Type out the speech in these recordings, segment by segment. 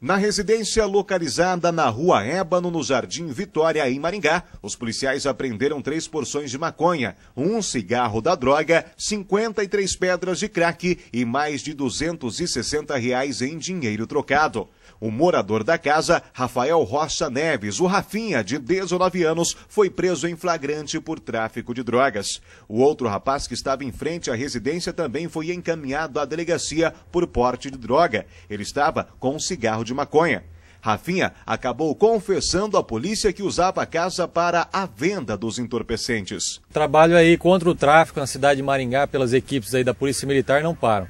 Na residência localizada na rua Ébano, no Jardim Vitória, em Maringá, os policiais apreenderam três porções de maconha, um cigarro da droga, 53 pedras de crack e mais de 260 reais em dinheiro trocado. O morador da casa, Rafael Rocha Neves, o Rafinha, de 19 anos, foi preso em flagrante por tráfico de drogas. O outro rapaz que estava em frente à residência também foi encaminhado à delegacia por porte de droga. Ele estava com um cigarro de de maconha. Rafinha acabou confessando à polícia que usava a casa para a venda dos entorpecentes. Trabalho aí contra o tráfico na cidade de Maringá pelas equipes aí da Polícia Militar não param.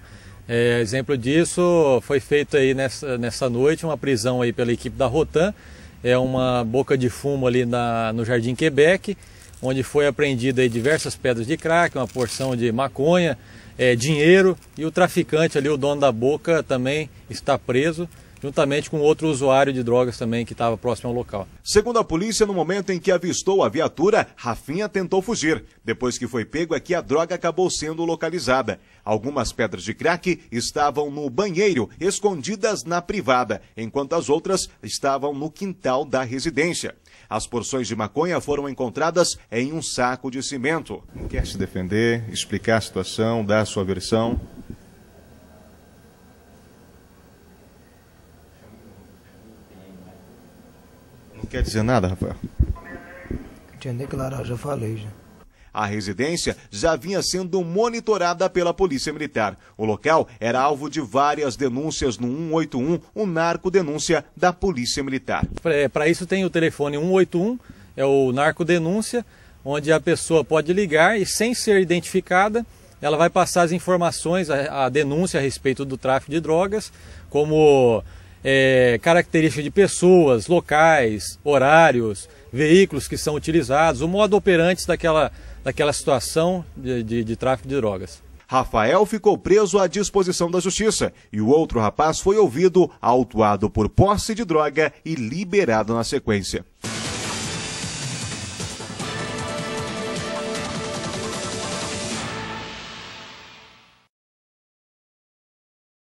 É, exemplo disso foi feito aí nessa, nessa noite uma prisão aí pela equipe da Rotan, é uma boca de fumo ali na, no Jardim Quebec, onde foi apreendida aí diversas pedras de crack, uma porção de maconha, é, dinheiro e o traficante ali, o dono da boca também está preso juntamente com outro usuário de drogas também que estava próximo ao local. Segundo a polícia, no momento em que avistou a viatura, Rafinha tentou fugir. Depois que foi pego é que a droga acabou sendo localizada. Algumas pedras de crack estavam no banheiro, escondidas na privada, enquanto as outras estavam no quintal da residência. As porções de maconha foram encontradas em um saco de cimento. Quer se defender, explicar a situação, dar a sua versão? Não quer dizer nada, Rafael? Tinha declarado, já falei já. A residência já vinha sendo monitorada pela Polícia Militar. O local era alvo de várias denúncias no 181, o narco denúncia da Polícia Militar. Para é, isso tem o telefone 181, é o narco denúncia, onde a pessoa pode ligar e sem ser identificada, ela vai passar as informações, a, a denúncia a respeito do tráfico de drogas, como é, característica de pessoas, locais, horários, veículos que são utilizados, o modo operante daquela, daquela situação de, de, de tráfico de drogas. Rafael ficou preso à disposição da justiça e o outro rapaz foi ouvido, autuado por posse de droga e liberado na sequência.